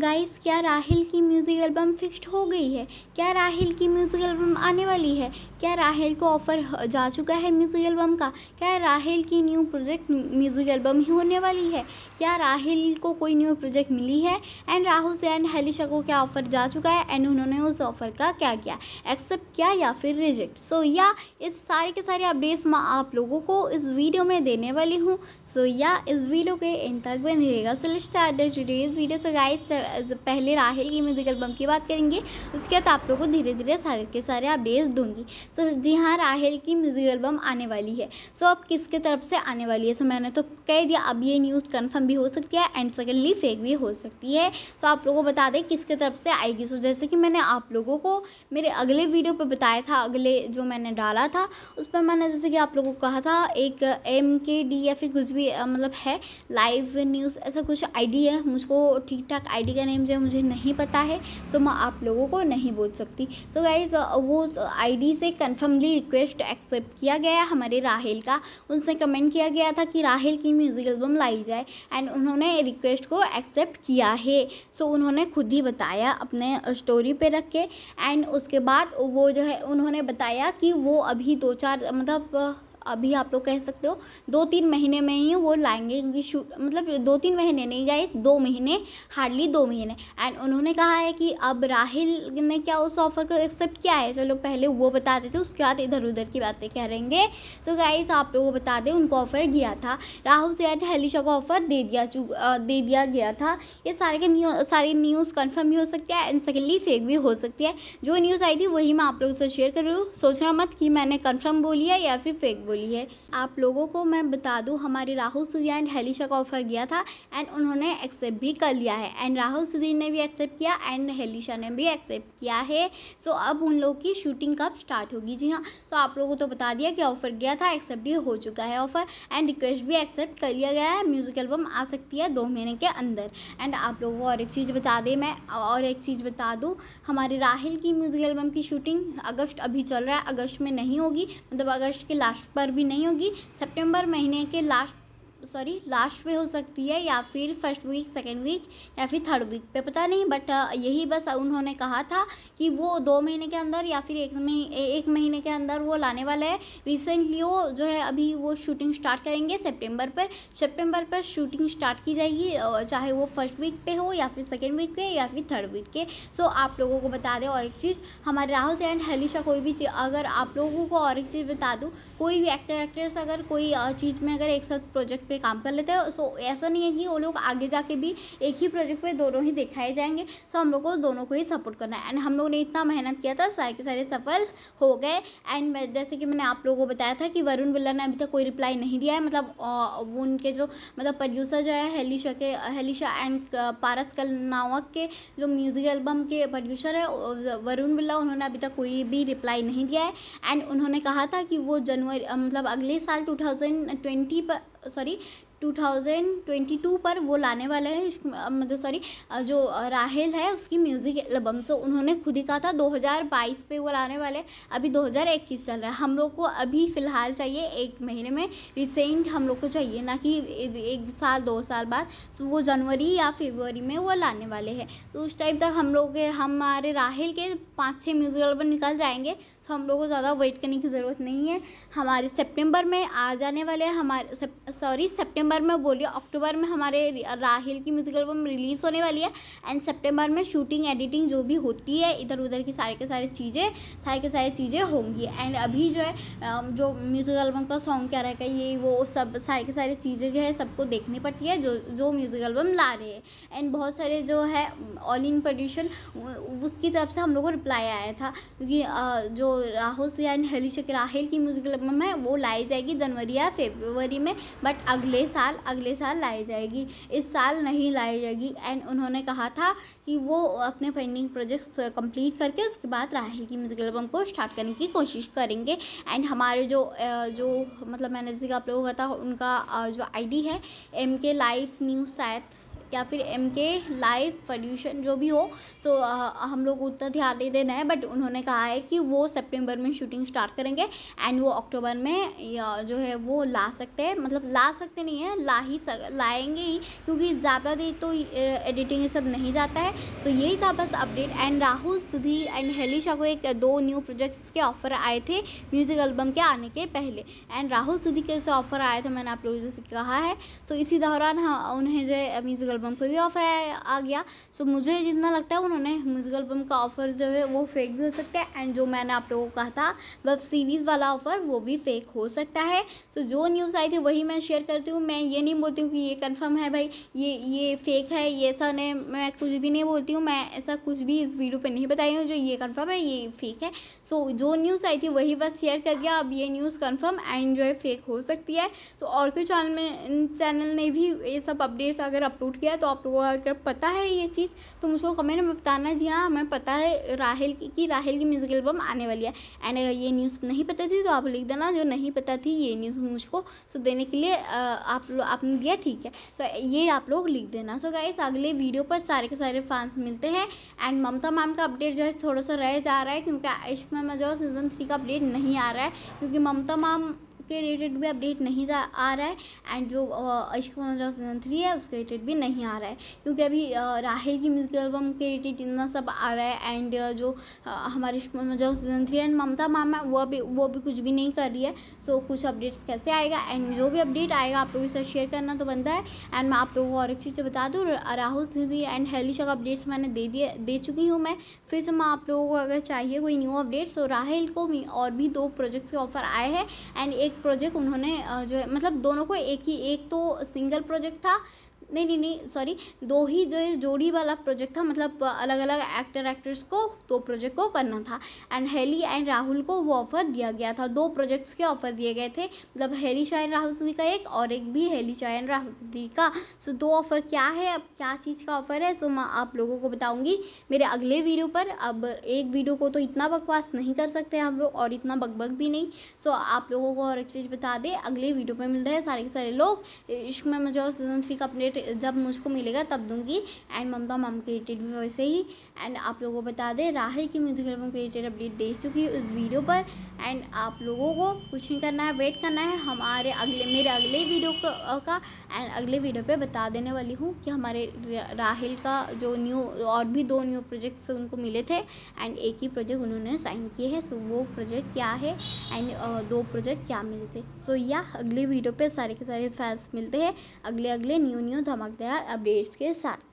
guys क्या राहिल की music album fixed हो गई है क्या राहिल की म्यूज़िक एल्बम आने वाली है क्या राहिल को ऑफ़र जा चुका है म्यूज़िक एल्बम का क्या राहिल की न्यू प्रोजेक्ट म्यूज़िक एल्बम ही होने वाली है क्या राहिल को कोई न्यू प्रोजेक्ट मिली है एंड राहुल से एंड हेलिशा को क्या ऑफ़र जा चुका है एंड उन्होंने उस ऑफ़र का क्या किया एक्सेप्ट किया या फिर रिजेक्ट सो so, या इस सारे के सारे अपडेट्स मैं आप लोगों को इस वीडियो में देने वाली हूँ सो so, या इस वीडियो के इन तक बन रहेगा so start today's video so guys पहले राहल की म्यूजिक एल्बम की बात करेंगे उसके बाद आप लोगों को धीरे धीरे सारे के सारे अपडेट्स दूंगी सो so, जी हाँ राहल की म्यूज़िक एल्बम आने वाली है सो so, अब किसके तरफ से आने वाली है सो so, मैंने तो कह दिया अब ये न्यूज़ कन्फर्म भी हो सकती है एंड सेकेंडली फेक भी हो सकती है तो आप लोगों को बता दें किसके तरफ से आएगी सो so, जैसे कि मैंने आप लोगों को मेरे अगले वीडियो पर बताया था अगले जो मैंने डाला था उस पर मैंने जैसे कि आप लोगों को कहा था एक एम या फिर कुछ भी मतलब है लाइव न्यूज़ ऐसा कुछ आईडी है मुझको ठीक ठाक आइडिया आईडी का नेम जो है मुझे नहीं पता है सो मैं आप लोगों को नहीं बोल सकती सो so गाइज वो आईडी से कन्फर्मली रिक्वेस्ट एक्सेप्ट किया गया हमारे राहल का उनसे कमेंट किया गया था कि राहल की म्यूज़िक एल्बम लाई जाए एंड उन्होंने रिक्वेस्ट को एक्सेप्ट किया है सो so उन्होंने खुद ही बताया अपने स्टोरी पर रख के एंड उसके बाद वो जो है उन्होंने बताया कि वो अभी दो चार मतलब अभी आप लोग कह सकते हो दो तीन महीने में ही वो लाएंगे क्योंकि मतलब दो तीन महीने नहीं गए दो महीने हार्डली दो महीने एंड उन्होंने कहा है कि अब राहिल ने क्या उस ऑफ़र को एक्सेप्ट किया है चलो पहले वो बता देते उसके बाद इधर उधर की बातें कह रहेंगे सो गाइस आप लोगों को बता दें उनको ऑफ़र गया था राहुल से एट हेलीशा को ऑफ़र दे दिया चु दे दिया गया था ये सारे के न्यू सारी न्यूज़ कन्फर्म भी हो सकती है एंड सेकेंडली फेक भी हो सकती है जो न्यूज़ आई थी वही मैं आप लोगों से शेयर कर रही हूँ सोचना मत कि मैंने कन्फर्म बोली है या फिर फेक बोली है आप लोगों को मैं बता दूँ हमारी राहुल सिद्धिया एंड हेलिशा का ऑफर गया था एंड उन्होंने एक्सेप्ट भी कर लिया है एंड राहुल सिद्धी ने भी एक्सेप्ट किया एंड हेलिशा ने भी एक्सेप्ट किया है सो अब उन लोगों की शूटिंग कब स्टार्ट होगी जी हाँ तो आप लोगों को तो बता दिया कि ऑफर गया था एक्सेप्ट भी हो चुका है ऑफर एंड रिक्वेस्ट भी एक्सेप्ट कर लिया गया है म्यूज़िक एल्बम आ सकती है दो महीने के अंदर एंड आप लोगों को और एक चीज़ बता दें मैं और एक चीज़ बता दूँ हमारे राहिल की म्यूज़िक एल्बम की शूटिंग अगस्त अभी चल रहा है अगस्त में नहीं होगी मतलब अगस्त के लास्ट पर पर भी नहीं होगी सितंबर महीने के लास्ट सॉरी लास्ट पे हो सकती है या फिर फर्स्ट वीक सेकेंड वीक या फिर थर्ड वीक पे पता नहीं बट यही बस उन्होंने कहा था कि वो दो महीने के अंदर या फिर एक महीने एक महीने के अंदर वो लाने वाला है रिसेंटली वो जो है अभी वो शूटिंग स्टार्ट करेंगे सेप्टेम्बर पर सेप्टेम्बर पर शूटिंग स्टार्ट की जाएगी चाहे वो फर्स्ट वीक पे हो या फिर सेकेंड वीक पे या फिर थर्ड वीक के सो आप लोगों को बता दें और एक चीज़ हमारे राहुल एंड हलीशा कोई भी अगर आप लोगों को और एक चीज़ बता दूँ कोई भी एक्टर एक्ट्रेस अगर कोई चीज़ में अगर एक साथ प्रोजेक्ट पे काम कर लेते हैं सो ऐसा नहीं है कि वो लोग आगे जाके भी एक ही प्रोजेक्ट पे दोनों ही दिखाए जाएंगे सो हम लोग को दोनों को ही सपोर्ट करना है एंड हम लोग ने इतना मेहनत किया था सारे के सारे सफल हो गए एंड जैसे कि मैंने आप लोगों को बताया था कि वरुण बिल्ला ने अभी तक कोई रिप्लाई नहीं दिया है मतलब वो उनके जो मतलब प्रोड्यूसर जो है हेलिशा के हेलिशा एंड पारस कलनावक के जो म्यूज़िक एल्बम के प्रोड्यूसर है वरुण बिल्ला उन्होंने अभी तक कोई भी रिप्लाई नहीं दिया है एंड उन्होंने कहा था कि वो जनवरी मतलब अगले साल 2020 पर सॉरी 2022 पर वो लाने वाले हैं मतलब सॉरी जो राहल है उसकी म्यूज़िक एल्बम सो उन्होंने खुद ही कहा था 2022 पे वो लाने वाले अभी 2021 चल रहा है हम लोग को अभी फ़िलहाल चाहिए एक महीने में रिसेंट हम लोग को चाहिए ना कि एक साल दो साल बाद सो वो जनवरी या फेबरी में वो लाने वाले हैं तो उस टाइम तक हम लोग हमारे राहल के पाँच छः म्यूज़िक एल्बम निकल जाएंगे तो हम लोगों को ज़्यादा वेट करने की ज़रूरत नहीं है हमारे सितंबर में आ जाने वाले हमारे सॉरी सेप्टेम्बर सितंबर में बोलिए अक्टूबर में हमारे राहिल की म्यूज़िक एल्बम रिलीज़ होने वाली है एंड सितंबर में शूटिंग एडिटिंग जो भी होती है इधर उधर की सारे के सारे चीज़ें सारे के सारी चीज़ें होंगी एंड अभी जो है जो म्यूज़िक एल्बम का सॉन्ग क्या रहेगा ये वो सब सारे के सारी चीज़ें जो है सबको देखनी पड़ती है जो जो म्यूज़िक एल्बम ला रहे हैं एंड बहुत सारे जो है ऑल इन प्रोड्यूशन उसकी तरफ से हम लोग को रिप्लाई आया था क्योंकि जो राहुल एंड हली राहिल की म्यूज़िक एल्बम है वो लाई जाएगी जनवरी या फेबरवरी में बट अगले साल साल अगले साल लाई जाएगी इस साल नहीं लाई जाएगी एंड उन्होंने कहा था कि वो अपने पेंडिंग प्रोजेक्ट्स कंप्लीट करके उसके बाद राहल की म्यूज़िक एल्बम को स्टार्ट करने की कोशिश करेंगे एंड हमारे जो जो मतलब मैंने जैसे आप लोगों का था उनका जो आईडी है एम के लाइफ न्यूज़ शायद या फिर एम के लाइव पॉल्यूशन जो भी हो सो आ, हम लोग उतना ध्यान दे देना है बट उन्होंने कहा है कि वो सितंबर में शूटिंग स्टार्ट करेंगे एंड वो अक्टूबर में जो है वो ला सकते हैं मतलब ला सकते नहीं है ला ही सक लाएंगे ही क्योंकि ज़्यादा देर तो एडिटिंग ये सब नहीं जाता है सो so, यही था बस update and Rahul Sudhir and Helisha को एक दो न्यू प्रोजेक्ट्स के ऑफ़र आए थे म्यूज़िक एल्बम के आने के पहले एंड राहुल सुधीर के जो ऑफ़र आया था मैंने आप लोगों से कहा है सो so, इसी दौरान हाँ उन्हें जो है म्यूज़िक बम पे भी ऑफर आ गया सो मुझे जितना लगता है उन्होंने म्यूजिकल बम का ऑफर जो है वो फेक भी हो सकता है एंड जो मैंने आप लोगों को कहा था वेब सीरीज़ वाला ऑफर वो भी फेक हो सकता है सो जो न्यूज़ आई थी वही मैं शेयर करती हूँ मैं ये नहीं बोलती हूँ कि ये कन्फर्म है भाई ये ये फेक है ये ऐसा नहीं मैं कुछ भी नहीं बोलती हूँ मैं ऐसा कुछ भी इस वीडियो पर नहीं बताई हूँ जो ये कन्फर्म है ये फेक है सो जो न्यूज़ आई थी वही बस शेयर कर दिया अब ये न्यूज़ कन्फर्म एंड जो है फेक हो सकती है तो और कोई चैनल में चैनल ने भी ये सब अपडेट्स अगर अपलोड किया है तो आप लोगों को अगर पता है ये चीज़ तो मुझको कमेंट में बताना जी हाँ हमें पता है राहल की कि राहल की म्यूज़िक एल्बम आने वाली है एंड अगर ये न्यूज़ नहीं पता थी तो आप लिख देना जो नहीं पता थी ये न्यूज़ मुझको सो देने के लिए आप लोग आपने दिया ठीक है तो ये आप लोग लिख देना सो गाइस अगले वीडियो पर सारे के सारे फैंस मिलते हैं एंड ममता मैम का अपडेट जो है थोड़ा सा रह जा रहा है क्योंकि आयुष्मान जो सीज़न थ्री का अपडेट नहीं आ रहा है क्योंकि ममता मैम के रिलेटेड भी अपडेट नहीं जा आ रहा है एंड जो इश्क मामला सीजन थ्री है उसके रिलेटेड भी नहीं आ रहा है क्योंकि अभी राहिल की म्यूजिक एल्बम के रिलेटेड इतना सब आ रहा है एंड जो हमारे Ishq Mamla season three and Mamta मामा वो अभी वो भी कुछ भी नहीं कर रही है सो so, कुछ अपडेट्स कैसे आएगा एंड जो भी अपडेट आएगा आप लोगों के साथ शेयर करना तो बनता है एंड मैं आप लोगों को और अच्छी से तो बता दूँ राहुल सिद्धि एंड हेलिशा का अपडेट्स मैंने दे दिए दे चुकी हूँ मैं फिर से मैं आप लोगों को अगर चाहिए कोई न्यू अपडेट्स तो राहिल को और भी दो प्रोजेक्ट्स के ऑफर आए हैं एंड एक प्रोजेक्ट उन्होंने जो है मतलब दोनों को एक ही एक तो सिंगल प्रोजेक्ट था नहीं नहीं नहीं सॉरी दो ही जो है जोड़ी वाला प्रोजेक्ट था मतलब अलग अलग एक्टर एक्ट्रेस को दो प्रोजेक्ट को करना था एंड हेली एंड राहुल को वो ऑफर दिया गया था दो प्रोजेक्ट्स के ऑफर दिए गए थे मतलब हेली शाह एंड राहुल सिद्धि का एक और एक भी हेली शाह एंड राहुल सिद्धि का सो दो ऑफर क्या है अब क्या चीज़ का ऑफर है सो मैं आप लोगों को बताऊँगी मेरे अगले वीडियो पर अब एक वीडियो को तो इतना बकवास नहीं कर सकते हम लोग और इतना बकबक भी नहीं सो आप लोगों को और एक चीज़ बता दें अगले वीडियो पर मिलता है सारे के सारे लोग इश्क में मजा और सीजन थ्री का अपडेट जब मुझको मिलेगा तब दूंगी एंड ममता मम क्रिएटेड भी वैसे ही एंड आप लोगों को बता दें राहिल की म्यूजिक एल्बम क्रिएटेड अपडेट देख चुकी है उस वीडियो पर एंड आप लोगों को कुछ नहीं करना है वेट करना है हमारे अगले मेरे अगले वीडियो का एंड अगले वीडियो पर बता देने वाली हूँ कि हमारे राहिल का जो न्यू और भी दो न्यू प्रोजेक्ट्स उनको मिले थे एंड एक ही प्रोजेक्ट उन्होंने साइन किए हैं सो वो प्रोजेक्ट क्या है एंड दो प्रोजेक्ट क्या मिले थे सो या अगले वीडियो पर सारे के सारे फैस मिलते हैं अगले अगले न्यू न्यू धमाकेदार अपडेट्स के साथ